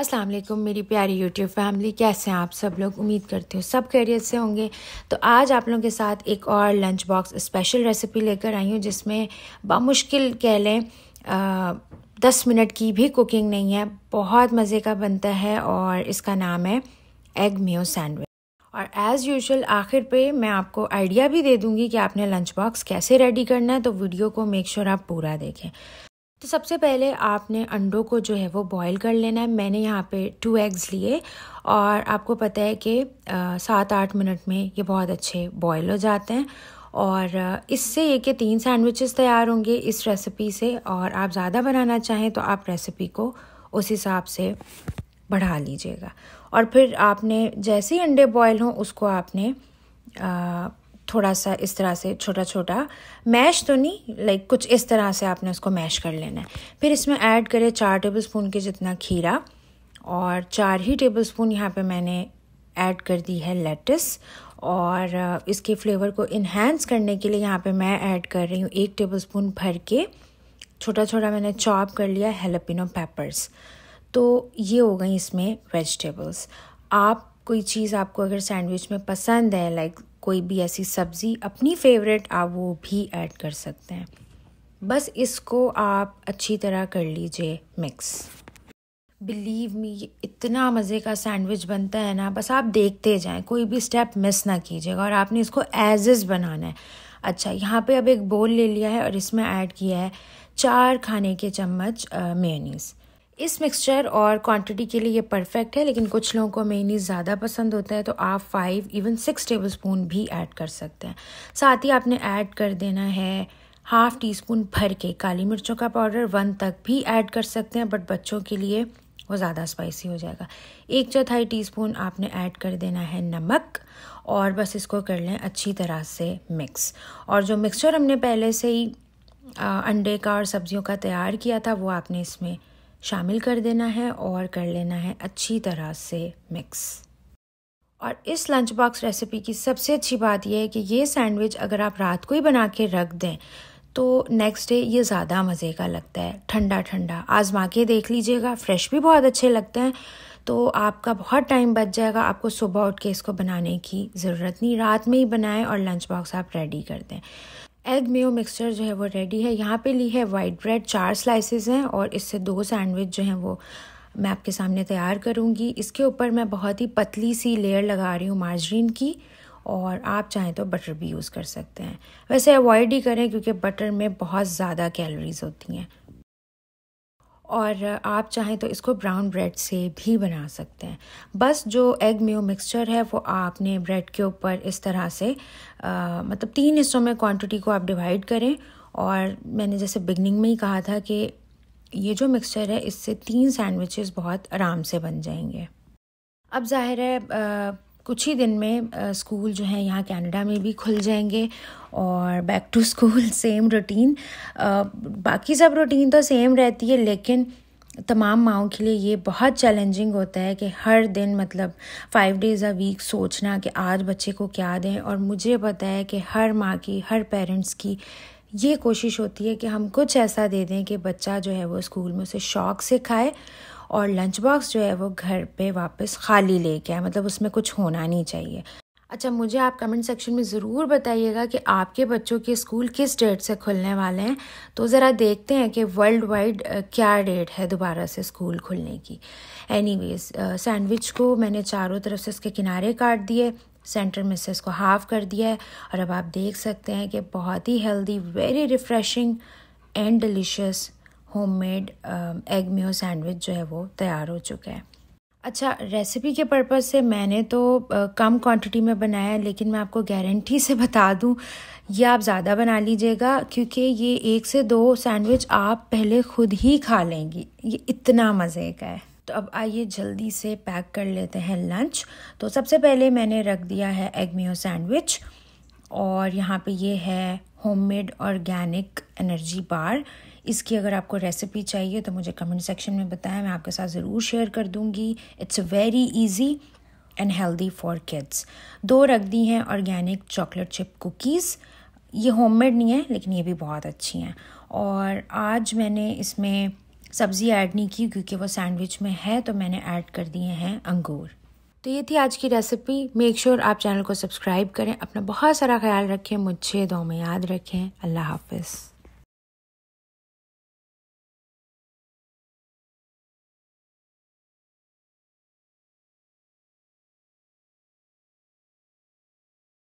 अस्सलाम वालेकुम मेरी प्यारी यूट्यूब फैमिली कैसे हैं आप सब लोग उम्मीद करती हूँ सब खैरियत से होंगे तो आज आप लोगों के साथ एक और लंच बॉक्स स्पेशल रेसिपी लेकर आई हूँ जिसमें बामुश्किल कह लें दस मिनट की भी कुकिंग नहीं है बहुत मज़े का बनता है और इसका नाम है एग म्यो सैंडविच और एज़ यूजल आखिर पे मैं आपको आइडिया भी दे दूँगी कि आपने लंच बॉक्स कैसे रेडी करना है तो वीडियो को मेक श्योर sure आप पूरा देखें तो सबसे पहले आपने अंडों को जो है वो बॉईल कर लेना है मैंने यहाँ पे टू एग्स लिए और आपको पता है कि सात आठ मिनट में ये बहुत अच्छे बॉईल हो जाते हैं और इससे ये कि तीन सैंडविचेस तैयार होंगे इस रेसिपी से और आप ज़्यादा बनाना चाहें तो आप रेसिपी को उस हिसाब से बढ़ा लीजिएगा और फिर आपने जैसे ही अंडे बॉयल हों उसको आपने आ, थोड़ा सा इस तरह से छोटा छोटा मैश तो नहीं लाइक कुछ इस तरह से आपने उसको मैश कर लेना है फिर इसमें ऐड करें चार टेबल स्पून के जितना खीरा और चार ही टेबल स्पून यहाँ पर मैंने ऐड कर दी है लेटस और इसके फ्लेवर को इन्हेंस करने के लिए यहाँ पे मैं ऐड कर रही हूँ एक टेबलस्पून भर के छोटा छोटा मैंने चॉप कर लिया हेलोपिनो पेपर्स तो ये हो गई इसमें वेजिटेबल्स आप कोई चीज़ आपको अगर सैंडविच में पसंद है लाइक कोई भी ऐसी सब्ज़ी अपनी फेवरेट आप वो भी ऐड कर सकते हैं बस इसको आप अच्छी तरह कर लीजिए मिक्स बिलीव मी ये इतना मज़े का सैंडविच बनता है ना बस आप देखते जाएं कोई भी स्टेप मिस ना कीजिएगा और आपने इसको एज इज़ बनाना है अच्छा यहाँ पे अब एक बोल ले लिया है और इसमें ऐड किया है चार खाने के चम्मच मेयोनीज़ इस मिक्सचर और क्वांटिटी के लिए ये परफेक्ट है लेकिन कुछ लोगों को मेनी ज़्यादा पसंद होता है तो आप five even six table spoon भी ऐड कर सकते हैं साथ ही आपने ऐड कर देना है हाफ़ टी स्पून भर के काली मिर्चों का पाउडर वन तक भी ऐड कर सकते हैं बट बच्चों के लिए वो ज़्यादा स्पाइसी हो जाएगा एक चौथाई टी स्पून आपने ऐड कर देना है नमक और बस इसको कर लें अच्छी तरह से मिक्स और जो मिक्सचर हमने पहले से ही आ, अंडे का और सब्जियों का तैयार किया था वो आपने इसमें शामिल कर देना है और कर लेना है अच्छी तरह से मिक्स और इस लंच बॉक्स रेसिपी की सबसे अच्छी बात यह है कि ये सैंडविच अगर आप रात को ही बना के रख दें तो नेक्स्ट डे ये ज़्यादा मज़े का लगता है ठंडा ठंडा आजमा के देख लीजिएगा फ्रेश भी बहुत अच्छे लगते हैं तो आपका बहुत टाइम बच जाएगा आपको सुबह उठ के इसको बनाने की ज़रूरत नहीं रात में ही बनाएं और लंच बॉक्स आप रेडी कर दें एग मेयो मिक्सचर जो है वो रेडी है यहाँ पे ली है वाइट ब्रेड चार स्लाइसेस हैं और इससे दो सैंडविच जो हैं वो मैं आपके सामने तैयार करूँगी इसके ऊपर मैं बहुत ही पतली सी लेयर लगा रही हूँ मार्जरीन की और आप चाहें तो बटर भी यूज़ कर सकते हैं वैसे अवॉइड ही करें क्योंकि बटर में बहुत ज़्यादा कैलोरीज होती हैं और आप चाहें तो इसको ब्राउन ब्रेड से भी बना सकते हैं बस जो एग म्यू मिक्सचर है वो आपने ब्रेड के ऊपर इस तरह से आ, मतलब तीन हिस्सों में क्वांटिटी को आप डिवाइड करें और मैंने जैसे बिगनिंग में ही कहा था कि ये जो मिक्सचर है इससे तीन सैंडविचेस बहुत आराम से बन जाएंगे अब जाहिर है आ, कुछ ही दिन में स्कूल जो है यहाँ कनाडा में भी खुल जाएंगे और back to school same routine बाकी सब रूटीन तो सेम रहती है लेकिन तमाम माओ के लिए ये बहुत चैलेंजिंग होता है कि हर दिन मतलब फाइव डेज़ अ वीक सोचना कि आज बच्चे को क्या दें और मुझे पता है कि हर माँ की हर पेरेंट्स की ये कोशिश होती है कि हम कुछ ऐसा दे दें कि बच्चा जो है वो स्कूल में उसे शौक से खाए और लंच बॉक्स जो है वो घर पे वापस खाली ले गया मतलब उसमें कुछ होना नहीं चाहिए अच्छा मुझे आप कमेंट सेक्शन में ज़रूर बताइएगा कि आपके बच्चों के स्कूल किस डेट से खुलने वाले हैं तो ज़रा देखते हैं कि वर्ल्ड वाइड क्या डेट है दोबारा से स्कूल खुलने की एनीवेज सैंडविच को मैंने चारों तरफ से उसके किनारे काट दिए सेंटर में से इसको हाफ़ कर दिया है और अब आप देख सकते हैं कि बहुत ही healthy very refreshing and delicious homemade egg mayo sandwich जो है वो तैयार हो चुका है अच्छा रेसिपी के पर्पज़ से मैंने तो uh, कम क्वांटिटी में बनाया है लेकिन मैं आपको गारंटी से बता दूं ये आप ज़्यादा बना लीजिएगा क्योंकि ये एक से दो सैंडविच आप पहले खुद ही खा लेंगी ये इतना मज़े का है तो अब आइए जल्दी से पैक कर लेते हैं लंच तो सबसे पहले मैंने रख दिया है एग मेयो सैंडविच और यहाँ पे ये है होममेड ऑर्गेनिक एनर्जी बार इसकी अगर आपको रेसिपी चाहिए तो मुझे कमेंट सेक्शन में बताएं मैं आपके साथ ज़रूर शेयर कर दूंगी it's very easy and healthy for kids दो रख दी हैं ऑर्गेनिक चॉकलेट चिप कुकीज़ ये होममेड नहीं है लेकिन ये भी बहुत अच्छी हैं और आज मैंने इसमें सब्ज़ी ऐड नहीं की क्योंकि वो सैंडविच में है तो मैंने ऐड कर दिए हैं अंगूर तो ये थी आज की रेसिपी मेक श्योर आप चैनल को सब्सक्राइब करें अपना बहुत सारा ख्याल रखें मुझे दो में याद रखें अल्लाह हाफिज़